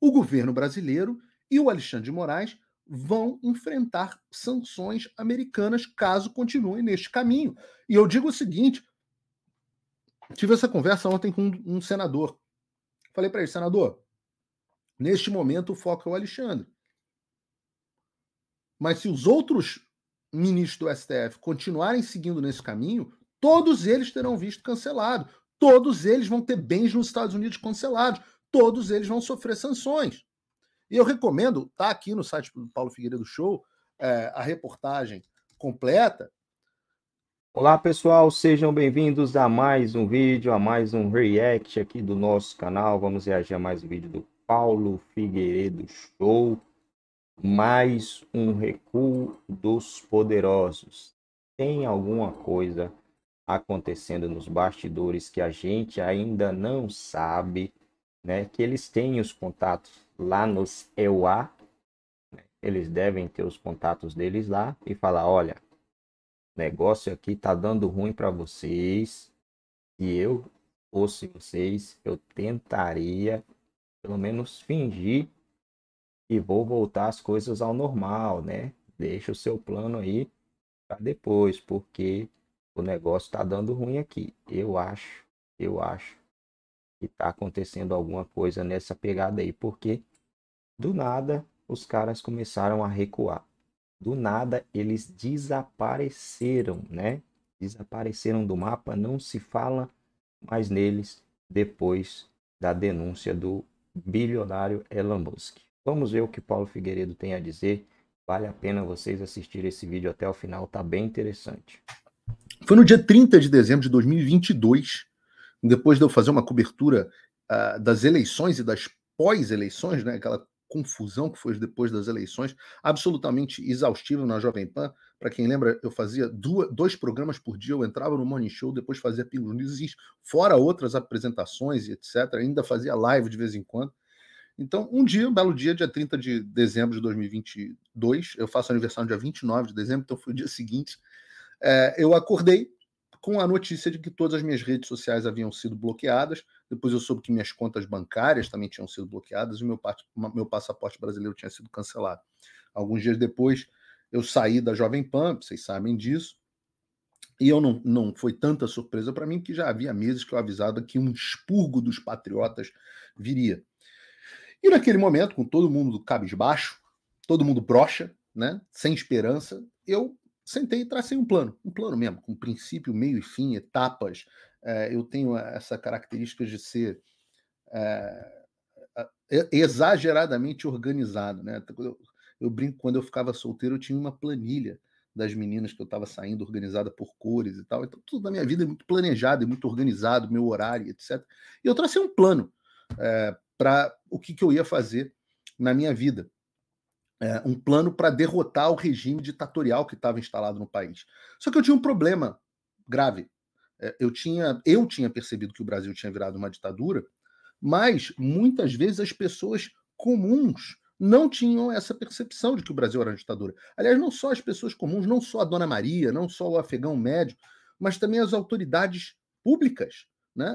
o governo brasileiro e o Alexandre de Moraes vão enfrentar sanções americanas caso continuem neste caminho. E eu digo o seguinte: tive essa conversa ontem com um senador. Falei para ele, senador, neste momento o foco é o Alexandre. Mas se os outros ministros do STF continuarem seguindo nesse caminho, todos eles terão visto cancelado. Todos eles vão ter bens nos Estados Unidos cancelados todos eles vão sofrer sanções. E eu recomendo, tá aqui no site do Paulo Figueiredo Show, é, a reportagem completa. Olá pessoal, sejam bem-vindos a mais um vídeo, a mais um react aqui do nosso canal. Vamos reagir a mais um vídeo do Paulo Figueiredo Show. Mais um recuo dos poderosos. Tem alguma coisa acontecendo nos bastidores que a gente ainda não sabe né, que eles têm os contatos lá nos EUA, né, eles devem ter os contatos deles lá e falar, olha, negócio aqui tá dando ruim para vocês e eu ou se vocês, eu tentaria pelo menos fingir e vou voltar as coisas ao normal, né? Deixa o seu plano aí para depois, porque o negócio está dando ruim aqui. Eu acho, eu acho que está acontecendo alguma coisa nessa pegada aí, porque do nada os caras começaram a recuar. Do nada eles desapareceram, né? Desapareceram do mapa, não se fala mais neles depois da denúncia do bilionário Elon Musk. Vamos ver o que Paulo Figueiredo tem a dizer. Vale a pena vocês assistirem esse vídeo até o final, tá bem interessante. Foi no dia 30 de dezembro de 2022 depois de eu fazer uma cobertura uh, das eleições e das pós-eleições, né, aquela confusão que foi depois das eleições, absolutamente exaustiva na Jovem Pan. Para quem lembra, eu fazia duas, dois programas por dia, eu entrava no Morning Show, depois fazia pílulas, fora outras apresentações e etc. Ainda fazia live de vez em quando. Então, um dia, um belo dia, dia 30 de dezembro de 2022, eu faço aniversário no dia 29 de dezembro, então foi o dia seguinte. É, eu acordei, com a notícia de que todas as minhas redes sociais haviam sido bloqueadas. Depois eu soube que minhas contas bancárias também tinham sido bloqueadas e meu, meu passaporte brasileiro tinha sido cancelado. Alguns dias depois, eu saí da Jovem Pan, vocês sabem disso, e eu não, não foi tanta surpresa para mim, que já havia meses que eu avisava que um expurgo dos patriotas viria. E naquele momento, com todo mundo cabisbaixo, todo mundo brocha, né, sem esperança, eu sentei e tracei um plano, um plano mesmo, com princípio, meio e fim, etapas. É, eu tenho eh, essa característica de ser é, exageradamente organizado, né? Eu, eu brinco quando eu ficava solteiro, eu tinha uma planilha das meninas que eu estava saindo, organizada por cores e tal. Então, tudo da minha vida é muito planejado, é muito organizado, meu horário, etc. E eu tracei um plano é, para o que, que eu ia fazer na minha vida é, um plano para derrotar o regime ditatorial que estava instalado no país. Só que eu tinha um problema grave. É, eu, tinha, eu tinha percebido que o Brasil tinha virado uma ditadura, mas muitas vezes as pessoas comuns não tinham essa percepção de que o Brasil era uma ditadura. Aliás, não só as pessoas comuns, não só a Dona Maria, não só o afegão médio, mas também as autoridades públicas. Né?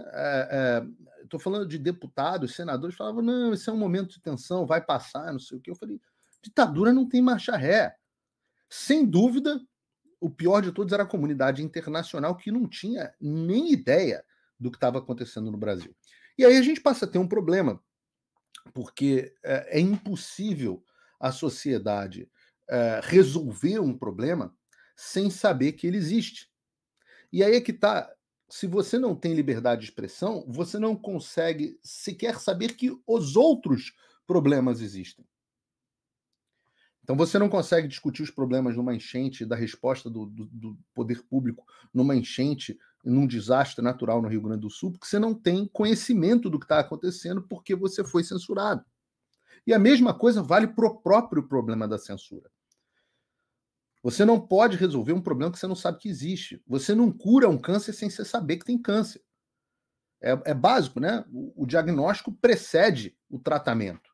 Estou é, é, falando de deputados, senadores, falavam: não, esse é um momento de tensão, vai passar, não sei o quê. Eu falei: Ditadura não tem marcha ré. Sem dúvida, o pior de todos era a comunidade internacional que não tinha nem ideia do que estava acontecendo no Brasil. E aí a gente passa a ter um problema, porque é, é impossível a sociedade é, resolver um problema sem saber que ele existe. E aí é que está, Se você não tem liberdade de expressão, você não consegue sequer saber que os outros problemas existem. Então você não consegue discutir os problemas numa enchente, da resposta do, do, do, poder público numa enchente, num desastre natural no Rio Grande do Sul, porque você não tem conhecimento do que está acontecendo, porque você foi censurado. E a mesma coisa vale para o próprio problema da censura. Você não pode resolver um problema que você não sabe que existe. Você não cura um câncer sem você saber que tem câncer. É, é básico, né? O, o diagnóstico precede o tratamento.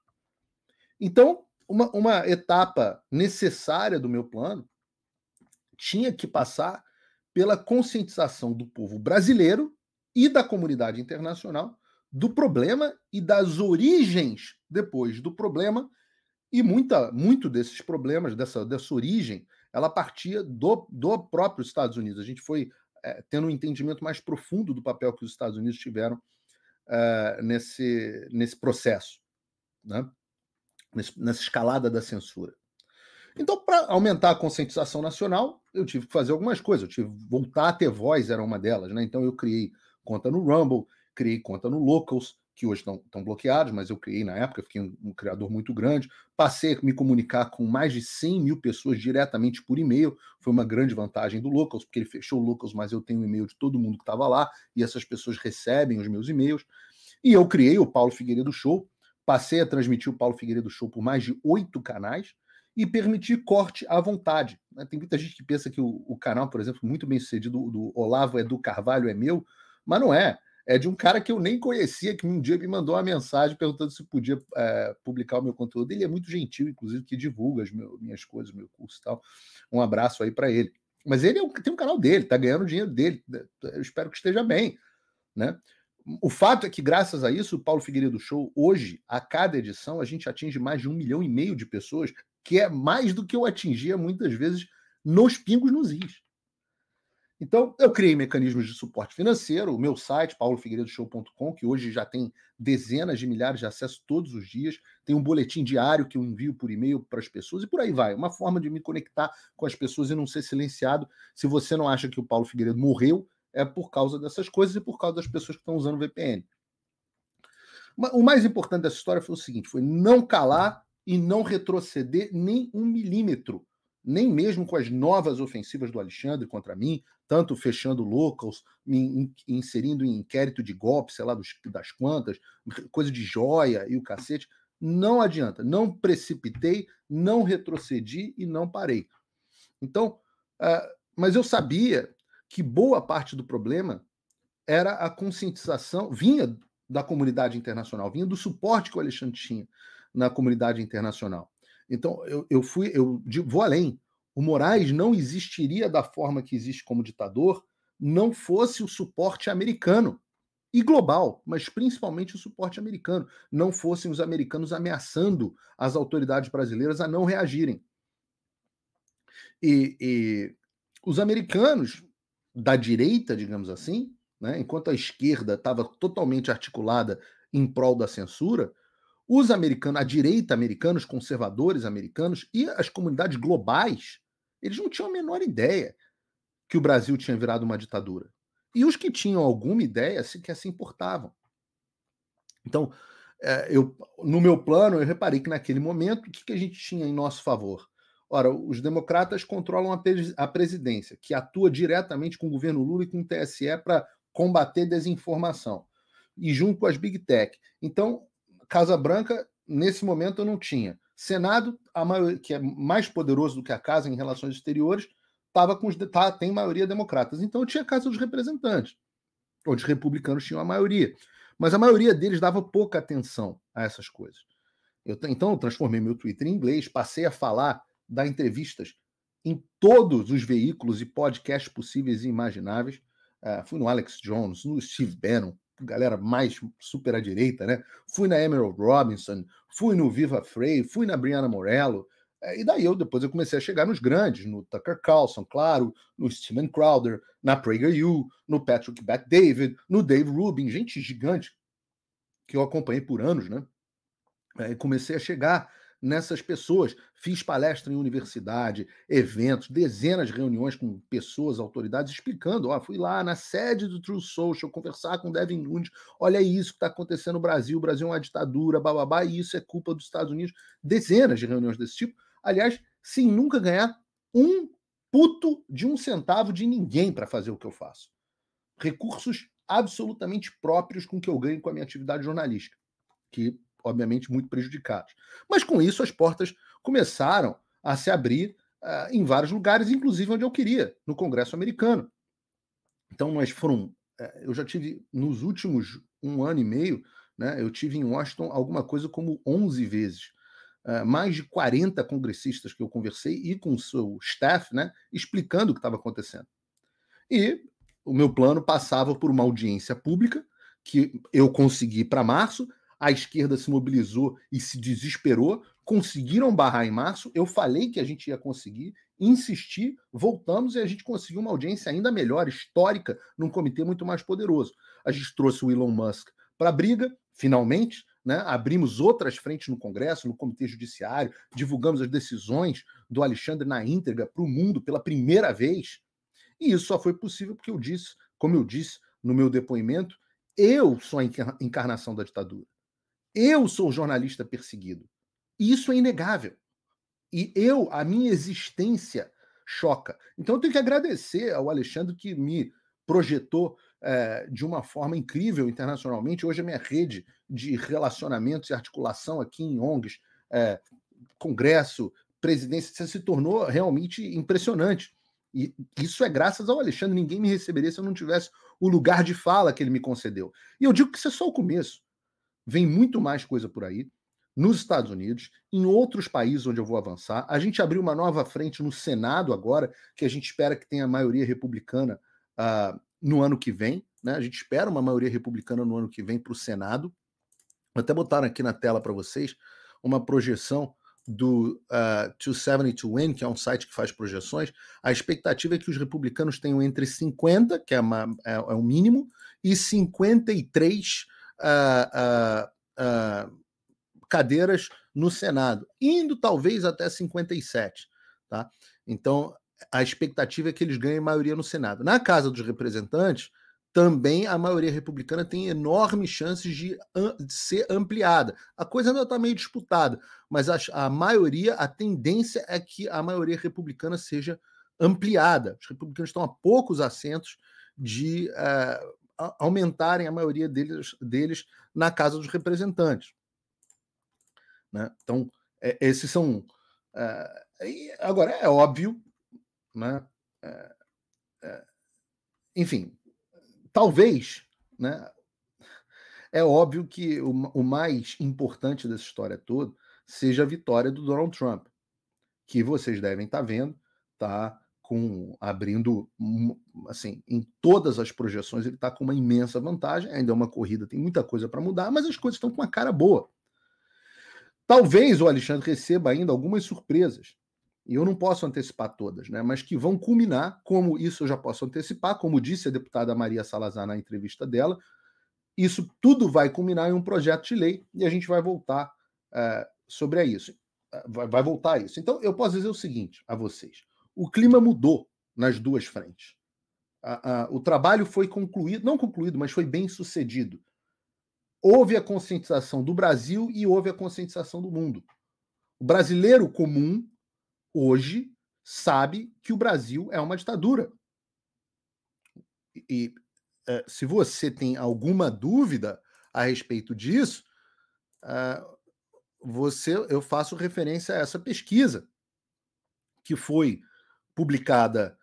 Então, uma, uma etapa necessária do meu plano tinha que passar pela conscientização do povo brasileiro e da comunidade internacional do problema e das origens depois do problema e muita muito desses problemas dessa dessa origem ela partia do, do próprio Estados Unidos a gente foi é, tendo um entendimento mais profundo do papel que os Estados Unidos tiveram é, nesse nesse processo né? nessa escalada da censura. Então, para aumentar a conscientização nacional, eu tive que fazer algumas coisas. Eu tive voltar a ter voz, era uma delas. Né? Então, eu criei conta no Rumble, criei conta no Locals, que hoje estão bloqueados, mas eu criei na época, fiquei um, um, criador muito grande. Passei a me comunicar com mais de 100 mil pessoas diretamente por e-mail. Foi uma grande vantagem do Locals, porque ele fechou o Locals, mas eu tenho o e-mail de todo mundo que estava lá, e essas pessoas recebem os meus e-mails. E eu criei o Paulo Figueiredo Show, Passei a transmitir o Paulo Figueiredo Show por mais de oito canais e permitir corte à vontade. Né? Tem muita gente que pensa que o, o canal, por exemplo, muito bem sucedido do Olavo Edu Carvalho é meu, mas não é. É de um cara que eu nem conhecia, que um dia me mandou uma mensagem perguntando se podia é, publicar o meu conteúdo. Ele é muito gentil, inclusive, que divulga as meu, minhas coisas, meu curso e tal. Um abraço aí para ele. Mas ele é um, tem um canal dele, tá ganhando dinheiro dele. Né? Eu espero que esteja bem, né? O fato é que, graças a isso, o Paulo Figueiredo Show, hoje, a cada edição, a gente atinge mais de um milhão e meio de pessoas, que é mais do que eu atingia muitas vezes nos pingos nos is. Então, eu criei mecanismos de suporte financeiro, o meu site, paulofigueiredoshow.com, que hoje já tem dezenas de milhares de acessos todos os dias, tem um boletim diário que eu envio por e-mail para as pessoas, e por aí vai. Uma forma de me conectar com as pessoas e não ser silenciado. Se você não acha que o Paulo Figueiredo morreu, é por causa dessas coisas e por causa das pessoas que estão usando VPN. O mais importante dessa história foi o seguinte: foi não calar e não retroceder nem um milímetro, nem mesmo com as novas ofensivas do Alexandre contra mim, tanto fechando locals, me inserindo em inquérito de golpe, sei lá, dos, das quantas, coisa de joia e o cacete. Não adianta, não precipitei, não retrocedi e não parei. Então, uh, mas eu sabia que boa parte do problema era a conscientização, vinha da comunidade internacional, vinha do suporte que o Alexandre tinha na comunidade internacional. Então, eu, eu fui, eu vou além. O Moraes não existiria da forma que existe como ditador não fosse o suporte americano e global, mas principalmente o suporte americano. Não fossem os americanos ameaçando as autoridades brasileiras a não reagirem. E, e os americanos da direita, digamos assim, né, enquanto a esquerda estava totalmente articulada em prol da censura, os americanos, a direita americana, os conservadores americanos e as comunidades globais, eles não tinham a menor ideia que o Brasil tinha virado uma ditadura. E os que tinham alguma ideia sequer se importavam. Então, eh, eu, no meu plano, eu reparei que naquele momento, o que, que a gente tinha em nosso favor? Ora, os democratas controlam a presidência, que atua diretamente com o governo Lula e com o TSE para combater desinformação, e junto com as big tech. Então, Casa Branca, nesse momento, eu não tinha. Senado, que é mais poderoso do que a Casa em relações exteriores, tava com os, tá, tem maioria democratas. Então, eu tinha a Casa dos Representantes, onde os republicanos tinham a maioria. Mas a maioria deles dava pouca atenção a essas coisas. Eu, então, eu transformei meu Twitter em inglês, passei a falar dar entrevistas em todos os veículos e podcasts possíveis e imagináveis. Uh, fui no Alex Jones, no Steve Bannon, galera mais super à direita, né? Fui na Emerald Robinson, fui no Viva Frey, fui na Brianna Morello. Eh, e daí eu depois eu comecei a chegar nos grandes, no Tucker Carlson, claro, no Steven Crowder, na PragerU, no Patrick Bat David, no Dave Rubin, gente gigante que eu acompanhei por anos, né? E eh, comecei a chegar nessas pessoas. Fiz palestra em universidade, eventos, dezenas de reuniões com pessoas, autoridades, explicando. Ó, fui lá na sede do True Social conversar com o Devin Nunes. Olha isso que está acontecendo no Brasil. O Brasil é uma ditadura, bababá, e isso é culpa dos Estados Unidos. Dezenas de reuniões desse tipo. Aliás, sem nunca ganhar um puto de um centavo de ninguém para fazer o que eu faço. Recursos absolutamente próprios com que eu ganho com a minha atividade jornalística, que obviamente, muito prejudicados. Mas com isso, as portas começaram a se abrir uh, em vários lugares, inclusive onde eu queria, no Congresso americano. Então, nós foram. Eh, eu já tive, nos últimos um ano e meio, né, eu tive em Washington alguma coisa como 11 vezes. Uh, mais de 40 congressistas que eu conversei e com o seu staff, né, explicando o que estava acontecendo. E o meu plano passava por uma audiência pública, que eu consegui para março, a esquerda se mobilizou e se desesperou, conseguiram barrar em março. Eu falei que a gente ia conseguir, insisti, voltamos e a gente conseguiu uma audiência ainda melhor, histórica, num comitê muito mais poderoso. A gente trouxe o Elon Musk para a briga, finalmente, né? abrimos outras frentes no Congresso, no Comitê Judiciário, divulgamos as decisões do Alexandre na íntegra para o mundo pela primeira vez. E isso só foi possível porque eu disse, como eu disse no meu depoimento, eu sou a encarnação da ditadura. Eu sou jornalista perseguido. Isso é inegável. E eu, a minha existência choca. Então eu tenho que agradecer ao Alexandre que me projetou é, de uma forma incrível internacionalmente. Hoje a minha rede de relacionamentos e articulação aqui em ONGs, é, eh, Congresso, presidência, se tornou realmente impressionante. E isso é graças ao Alexandre. Ninguém me receberia se eu não tivesse o lugar de fala que ele me concedeu. E eu digo que isso é só o começo vem muito mais coisa por aí, nos Estados Unidos, em outros países onde eu vou avançar. A gente abriu uma nova frente no Senado agora, que a gente espera que tenha maioria republicana uh, no ano que vem. Né? A gente espera uma maioria republicana no ano que vem para o Senado. Até botaram aqui na tela para vocês uma projeção do uh, ah, 272N, que é um site que faz projeções, a expectativa é que os republicanos tenham entre 50, que é, uma, é, é o mínimo, e 53 cadeiras no Senado, indo talvez até 57. Tá? Então, a expectativa é que eles ganhem maioria no Senado. Na Casa dos Representantes, também a maioria republicana tem enormes chances de, de ser ampliada. A coisa ainda está meio disputada, mas a, a, maioria, a tendência é que a maioria republicana seja ampliada. Os republicanos estão a poucos assentos de uh, aumentarem a maioria deles, deles na Casa dos Representantes. Né? Então, é, esses são. É, agora, é óbvio, né? É, é, enfim, talvez, né? É óbvio que o, o mais importante dessa história toda seja a vitória do Donald Trump, que vocês devem estar tá vendo, tá? com abrindo assim em todas as projeções ele está com uma imensa vantagem ainda é uma corrida tem muita coisa para mudar mas as coisas estão com uma cara boa talvez o Alexandre receba ainda algumas surpresas e eu não posso antecipar todas né mas que vão culminar como isso eu já posso antecipar como disse a deputada Maria Salazar na entrevista dela isso tudo vai culminar em um projeto de lei e a gente vai voltar uh, sobre isso eh, vai, vai voltar a isso então eu posso dizer o seguinte a vocês o clima mudou nas duas frentes. A, a, o trabalho foi concluído, não concluído, mas foi bem sucedido. Houve a conscientização do Brasil e houve a conscientização do mundo. O brasileiro comum, hoje, sabe que o Brasil é uma ditadura. E é, se você tem alguma dúvida a respeito disso, é, você eu faço referência a essa pesquisa que foi publicada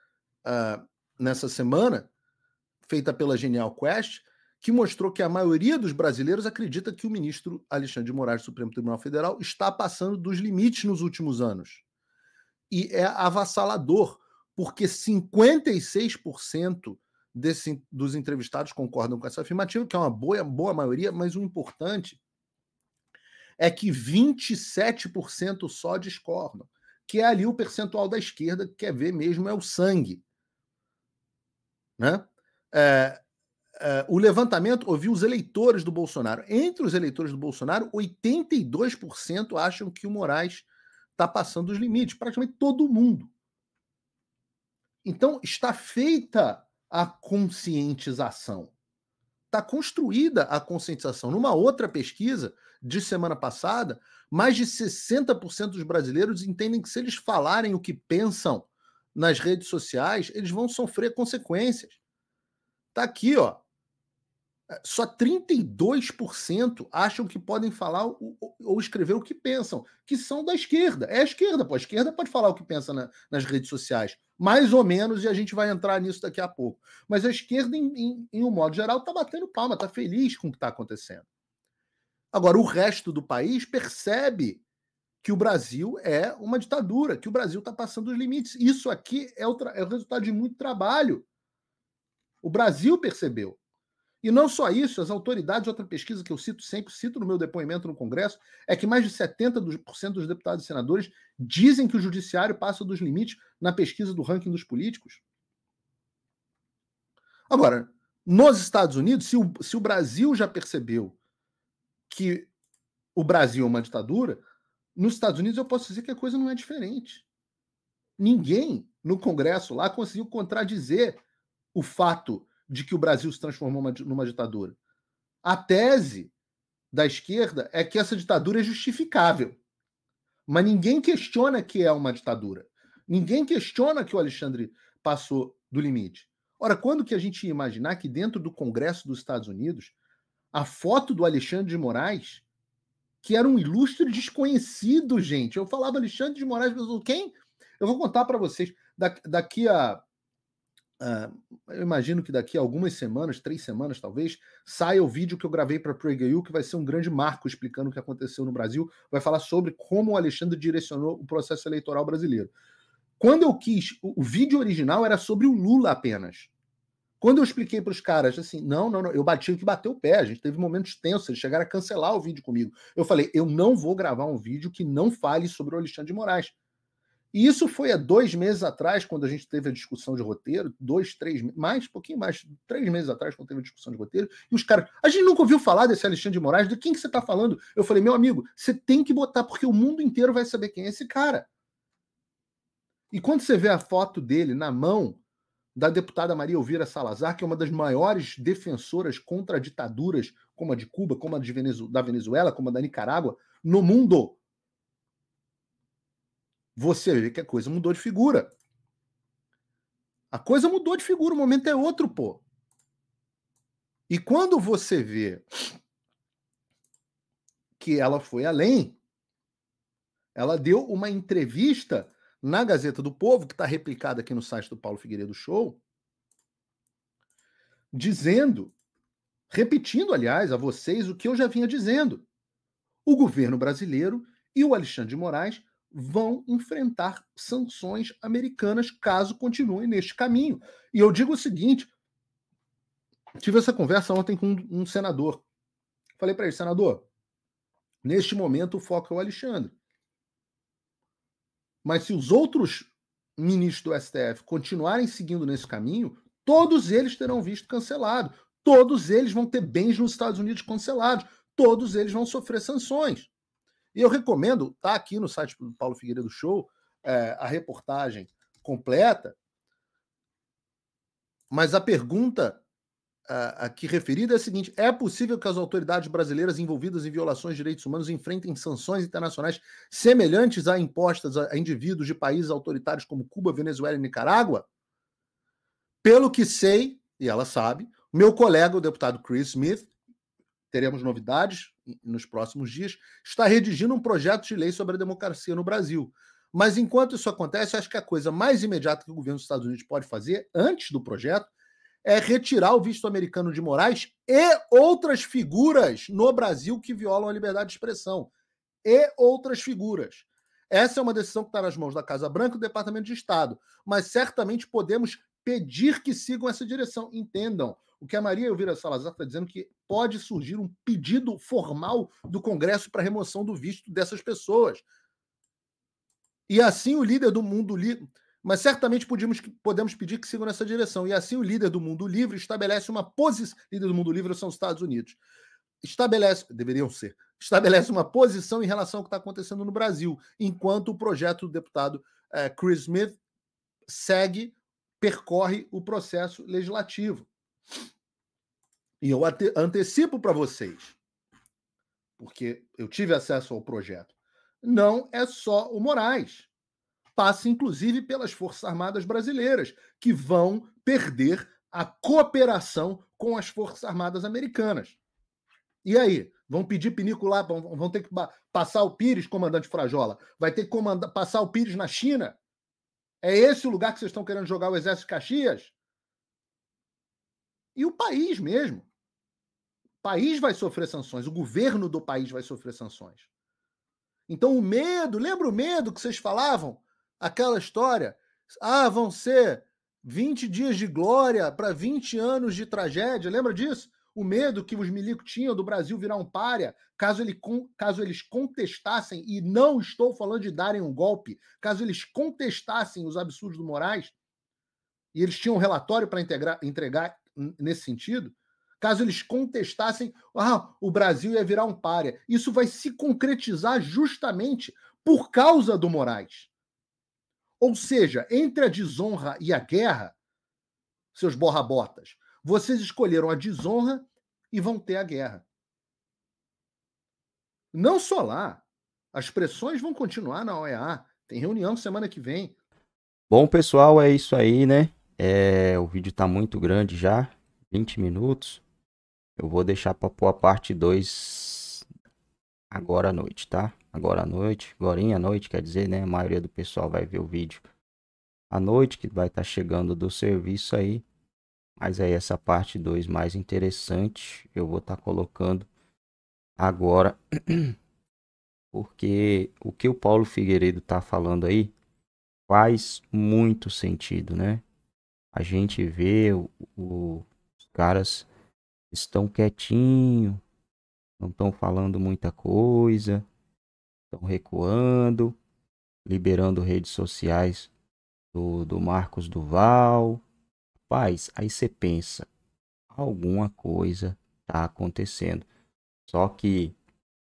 uh, nessa semana, feita pela Genial Quest, que mostrou que a maioria dos brasileiros acredita que o ministro Alexandre de Moraes do Supremo Tribunal Federal está passando dos limites nos últimos anos. E é avassalador, porque 56% desse, dos entrevistados concordam com essa afirmativa, que é uma boa, boa maioria, mas o importante é que 27% só discordam que é ali o percentual da esquerda que quer ver mesmo é o sangue. Né? É, é, o levantamento ouviu os eleitores do Bolsonaro. Entre os eleitores do Bolsonaro, 82% acham que o Moraes está passando os limites, praticamente todo mundo. Então, está feita a conscientização. Está construída a conscientização. Numa outra pesquisa, de semana passada, mais de 60% dos brasileiros entendem que se eles falarem o que pensam nas redes sociais, eles vão sofrer consequências. Tá aqui, ó. Só 32% acham que podem falar ou escrever o que pensam, que são da esquerda. É a esquerda, pô. A esquerda pode falar o que pensa na, nas redes sociais, mais ou menos, e a gente vai entrar nisso daqui a pouco. Mas a esquerda, em, em, em um modo geral, está batendo palma, está feliz com o que está acontecendo. Agora, o resto do país percebe que o Brasil é uma ditadura, que o Brasil está passando os limites. Isso aqui é o, é o resultado de muito trabalho. O Brasil percebeu. E não só isso, as autoridades, outra pesquisa que eu cito sempre, cito no meu depoimento no Congresso, é que mais de 70% dos deputados e senadores dizem que o judiciário passa dos limites na pesquisa do ranking dos políticos. Agora, nos Estados Unidos, se o, se o Brasil já percebeu que o Brasil é uma ditadura, nos Estados Unidos eu posso dizer que a coisa não é diferente. Ninguém no Congresso lá conseguiu contradizer o fato de que o Brasil se transformou numa ditadura. A tese da esquerda é que essa ditadura é justificável. Mas ninguém questiona que é uma ditadura. Ninguém questiona que o Alexandre passou do limite. Ora, quando que a gente ia imaginar que dentro do Congresso dos Estados Unidos a foto do Alexandre de Moraes, que era um ilustre desconhecido, gente. Eu falava Alexandre de Moraes, mas quem? Eu vou contar para vocês. Da, daqui a, eu imagino que daqui a algumas semanas, três semanas talvez, saia o vídeo que eu gravei para preguiu que vai ser um grande marco explicando o que aconteceu no Brasil. Vai falar sobre como o Alexandre direcionou o processo eleitoral brasileiro. Quando eu quis, o, o vídeo original era sobre o Lula apenas. Quando eu expliquei para os caras assim, não, não, não, eu bati o que bateu o pé, a gente teve momentos tensos, eles chegaram a cancelar o vídeo comigo. Eu falei, eu não vou gravar um vídeo que não fale sobre o Alexandre de Moraes. E isso foi há dois meses atrás, quando a gente teve a discussão de roteiro, dois, três, mais, pouquinho mais, três meses atrás, quando teve a discussão de roteiro, e os caras, a gente nunca ouviu falar desse Alexandre de Moraes, de quem que você está falando? Eu falei, meu amigo, você tem que botar, porque o mundo inteiro vai saber quem é esse cara. E quando você vê a foto dele na mão, da deputada Maria Elvira Salazar, que é uma das maiores defensoras contra ditaduras, como a de Cuba, como a de Venezuela, da Venezuela, como a da Nicarágua, no mundo. Você vê que a coisa mudou de figura. A coisa mudou de figura, o momento é outro, pô. E quando você vê que ela foi além, ela deu uma entrevista na Gazeta do Povo, que está replicada aqui no site do Paulo Figueiredo Show, dizendo, repetindo, aliás, a vocês o que eu já vinha dizendo. O governo brasileiro e o Alexandre de Moraes vão enfrentar sanções americanas caso continuem neste caminho. E eu digo o seguinte: tive essa conversa ontem com um senador. Falei para ele, senador, neste momento o foco é o Alexandre. Mas se os outros ministros do STF continuarem seguindo nesse caminho, todos eles terão visto cancelado. Todos eles vão ter bens nos Estados Unidos cancelados. Todos eles vão sofrer sanções. E eu recomendo, tá aqui no site do Paulo Figueiredo Show, é, a reportagem completa. Mas a pergunta aqui referida é a seguinte: é possível que as autoridades brasileiras envolvidas em violações de direitos humanos enfrentem sanções internacionais semelhantes a impostas a indivíduos de países autoritários como Cuba, Venezuela e Nicarágua? Pelo que sei, e ela sabe, meu colega, o deputado Chris Smith, teremos novidades nos próximos dias, está redigindo um projeto de lei sobre a democracia no Brasil. Mas enquanto isso acontece, acho que a coisa mais imediata que o governo dos Estados Unidos pode fazer, antes do projeto, é retirar o visto americano de Moraes e outras figuras no Brasil que violam a liberdade de expressão. E outras figuras. Essa é uma decisão que está nas mãos da Casa Branca e do Departamento de Estado. Mas certamente podemos pedir que sigam essa direção. Entendam. O que a Maria Elvira Salazar está dizendo que pode surgir um pedido formal do Congresso para remoção do visto dessas pessoas. E assim o líder do mundo. Li mas certamente podíamos, podemos pedir que sigam nessa direção. E assim o líder do mundo livre estabelece uma posição. Líder do mundo livre são os Estados Unidos. Estabelece, deveriam ser, estabelece uma posição em relação ao que está acontecendo no Brasil, enquanto o projeto do deputado eh, Chris Smith segue, percorre o processo legislativo. E eu ante antecipo para vocês, porque eu tive acesso ao projeto. Não é só o Moraes passa inclusive pelas Forças Armadas brasileiras, que vão perder a cooperação com as Forças Armadas americanas. E aí? Vão pedir pinico lá, vão ter que passar o Pires, comandante Frajola. Vai ter que passar o Pires na China? É esse o lugar que vocês estão querendo jogar o Exército de Caxias? E o país mesmo. O país vai sofrer sanções, o governo do país vai sofrer sanções. Então o medo, lembra o medo que vocês falavam aquela história. Ah, vão ser 20 dias de glória para 20 anos de tragédia. Lembra disso? O medo que os milicos tinham do Brasil virar um párea, caso, ele, caso eles contestassem, e não estou falando de darem um golpe, caso eles contestassem os absurdos do Moraes, e eles tinham um relatório para entregar nesse sentido, caso eles contestassem, ah, o Brasil ia virar um párea. Isso vai se concretizar justamente por causa do Moraes. Ou seja, entre a desonra e a guerra, seus borrabotas, vocês escolheram a desonra e vão ter a guerra. Não só lá. As pressões vão continuar na OEA. Tem reunião semana que vem. Bom, pessoal, é isso aí, né? É, o vídeo está muito grande já, 20 minutos. Eu vou deixar para pôr a parte 2 agora à noite, tá? Agora à noite, agora à noite, quer dizer, né? A maioria do pessoal vai ver o vídeo à noite, que vai estar tá chegando do serviço aí. Mas aí essa parte 2 mais interessante, eu vou estar tá colocando agora. Porque o que o Paulo Figueiredo está falando aí faz muito sentido, né? A gente vê o, o, os caras estão quietinho, não estão falando muita coisa, estão recuando, liberando redes sociais do, do Marcos Duval. Rapaz, aí você pensa, alguma coisa está acontecendo. Só que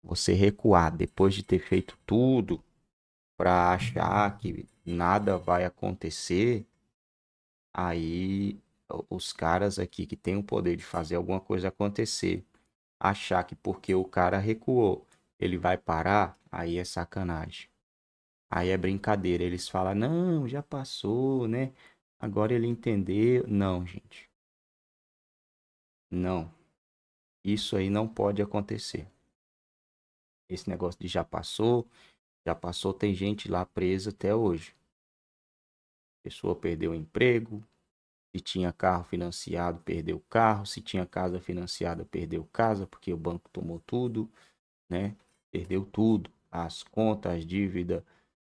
você recuar depois de ter feito tudo para achar que nada vai acontecer, aí os caras aqui que têm o poder de fazer alguma coisa acontecer achar que porque o cara recuou, ele vai parar, aí é sacanagem. Aí é brincadeira. Eles falam, não, já passou, né? Agora ele entendeu. Não, gente. Não. Isso aí não pode acontecer. Esse negócio de já passou, já passou, tem gente lá presa até hoje. A pessoa perdeu o emprego, se tinha carro financiado, perdeu carro. Se tinha casa financiada, perdeu casa, porque o banco tomou tudo, né? Perdeu tudo. As contas, as dívidas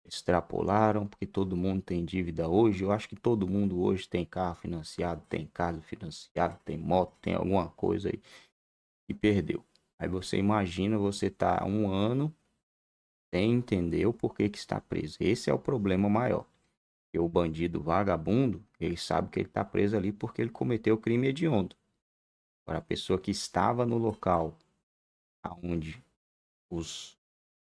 extrapolaram, porque todo mundo tem dívida hoje. Eu acho que todo mundo hoje tem carro financiado, tem casa financiada, tem moto, tem alguma coisa aí que perdeu. Aí você imagina, você tá um ano sem entender o porquê que está preso. Esse é o problema maior. Porque o bandido vagabundo, ele sabe que ele está preso ali porque ele cometeu crime hediondo. Para a pessoa que estava no local onde os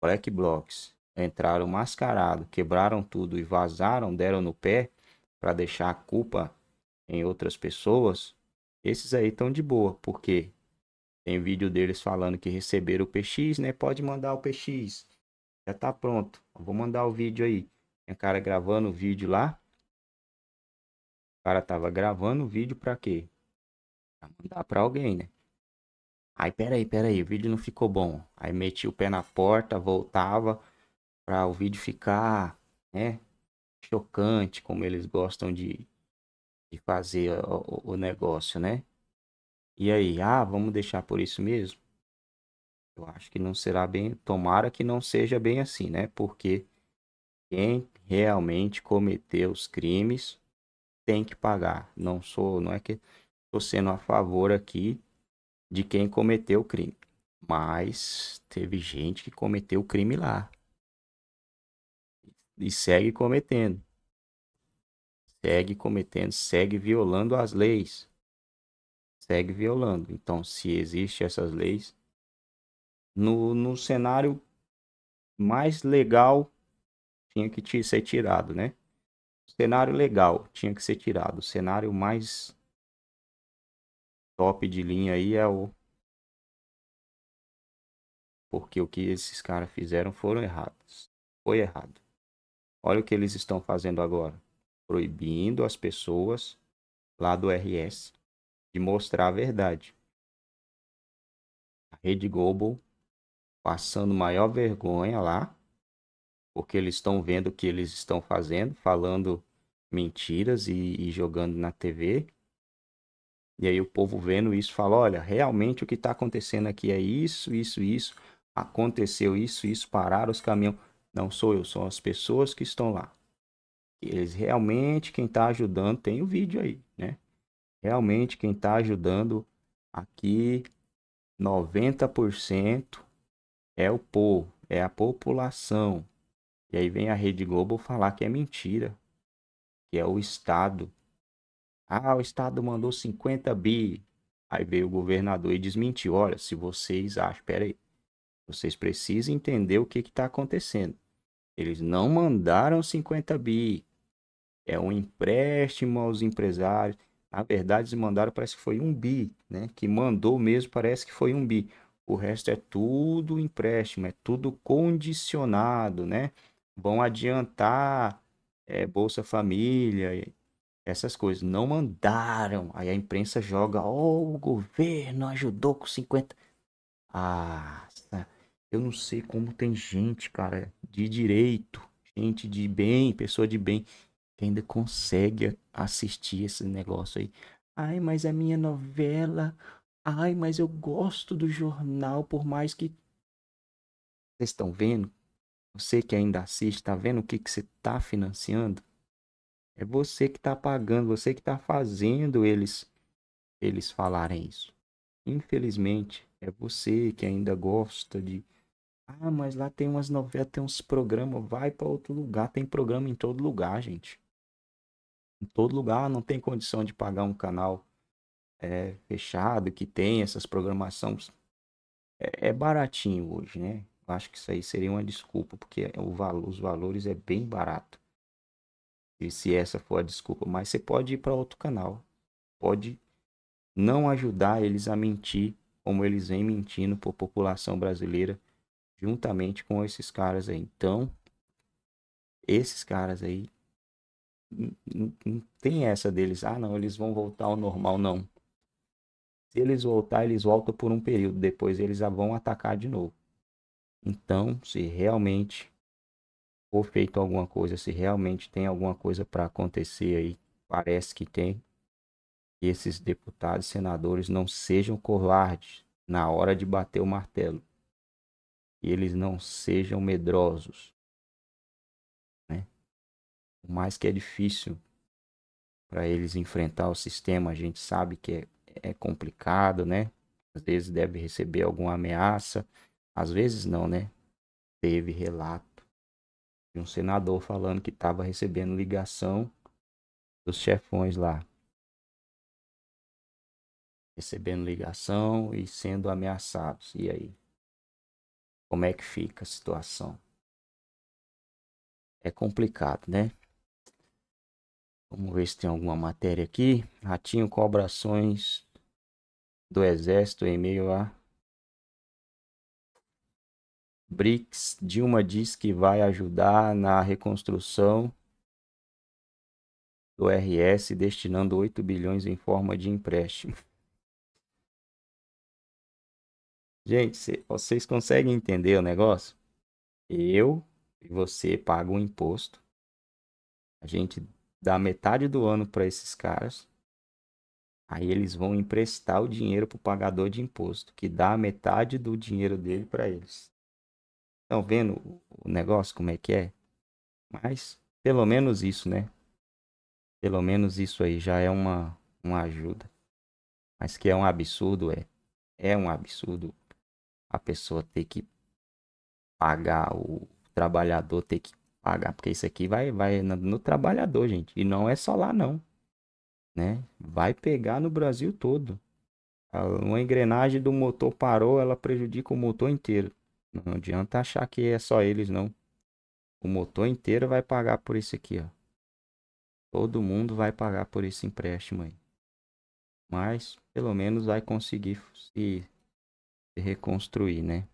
Black blocks entraram mascarado, quebraram tudo e vazaram, deram no pé para deixar a culpa em outras pessoas, esses aí estão de boa, porque tem vídeo deles falando que receberam o PX, né? Pode mandar o PX. Já tá pronto. Vou mandar o vídeo aí. Tinha cara gravando o vídeo lá. O cara tava gravando o vídeo pra quê? Pra mandar pra alguém, né? Aí, peraí, peraí, o vídeo não ficou bom. Aí meti o pé na porta, voltava pra o vídeo ficar, né? Chocante, como eles gostam de, de fazer o, o negócio, né? E aí, ah, vamos deixar por isso mesmo? Eu acho que não será bem. Tomara que não seja bem assim, né? Porque quem realmente cometeu os crimes tem que pagar. Não sou, não é que estou sendo a favor aqui de quem cometeu o crime, mas teve gente que cometeu o crime lá e segue cometendo. Segue cometendo, segue violando as leis. Segue violando. Então, se existem essas leis, no, no cenário mais legal tinha que te ser tirado, né? Cenário legal tinha que ser tirado. O cenário mais top de linha aí é o. Porque o que esses caras fizeram foram errados. Foi errado. Olha o que eles estão fazendo agora. Proibindo as pessoas lá do RS de mostrar a verdade. A Rede Globo passando maior vergonha lá porque eles estão vendo o que eles estão fazendo, falando mentiras e, e jogando na TV. E aí o povo vendo isso fala: olha, realmente o que está acontecendo aqui é isso, isso, isso. Aconteceu isso, isso, pararam os caminhões. Não sou eu, são as pessoas que estão lá. Eles realmente, quem está ajudando, tem o vídeo aí, né? Realmente, quem está ajudando aqui, 90% é o povo, é a população. E aí vem a Rede Globo falar que é mentira, que é o Estado. Ah, o Estado mandou 50 bi. Aí veio o governador e desmentiu. Olha, se vocês acham, peraí, vocês precisam entender o que está acontecendo. Eles não mandaram 50 bi. É um empréstimo aos empresários. Na verdade, eles mandaram, parece que foi um bi, né? Que mandou mesmo, parece que foi um bi. O resto é tudo empréstimo, é tudo condicionado, né? vão adiantar é, Bolsa Família, essas coisas. Não mandaram. Aí a imprensa joga, oh, o governo ajudou com 50. Ah, eu não sei como tem gente, cara, de direito, gente de bem, pessoa de bem, que ainda consegue assistir esse negócio aí. Ai, mas a é minha novela. Ai, mas eu gosto do jornal, por mais que. Vocês estão vendo você que ainda assiste, está vendo o que, que você está financiando? É você que está pagando, você que está fazendo eles, eles falarem isso. Infelizmente, é você que ainda gosta de. Ah, mas lá tem umas novelas, tem uns programas, vai para outro lugar. Tem programa em todo lugar, gente. Em todo lugar, não tem condição de pagar um canal é, fechado que tem essas programações. É, é baratinho hoje, né? Eu acho que isso aí seria uma desculpa, porque é valor, os valores é bem barato. E se essa for a desculpa, mas você pode ir para outro canal. Pode não ajudar eles a mentir como eles vêm mentindo para a população brasileira juntamente com esses caras aí. Então, esses caras aí não tem essa deles, ah não, eles vão voltar ao normal, não. Se eles voltar, eles voltam por um período, depois eles vão atacar de novo. Então, se realmente for feito alguma coisa, se realmente tem alguma coisa para acontecer aí, parece que tem, que esses deputados e senadores não sejam covardes na hora de bater o martelo. Que eles não sejam medrosos. Né? Por mais que é difícil para eles enfrentar o sistema, a gente sabe que é, é complicado, né? Às vezes deve receber alguma ameaça, às vezes não, né? Teve relato de um senador falando que estava recebendo ligação dos chefões lá. Recebendo ligação e sendo ameaçados. E aí? Como é que fica a situação? É complicado, né? Vamos ver se tem alguma matéria aqui. Ratinho cobra ações do Exército em meio a BRICS, Dilma diz que vai ajudar na reconstrução do RS, destinando 8 bilhões em forma de empréstimo. Gente, vocês conseguem entender o negócio? Eu e você pagam um imposto. A gente dá metade do ano para esses caras. Aí eles vão emprestar o dinheiro para o pagador de imposto, que dá metade do dinheiro dele para eles. Estão vendo o negócio como é que é? Mas pelo menos isso, né? Pelo menos isso aí já é uma, uma ajuda. Mas que é um absurdo, é. É um absurdo a pessoa ter que pagar, o trabalhador ter que pagar, porque isso aqui vai, vai no, no trabalhador, gente. E não é só lá, não. Né? Vai pegar no Brasil todo. Uma engrenagem do motor parou, ela prejudica o motor inteiro. Não adianta achar que é só eles, não. O motor inteiro vai pagar por isso aqui, ó. Todo mundo vai pagar por esse empréstimo aí. Mas, pelo menos, vai conseguir se reconstruir, né?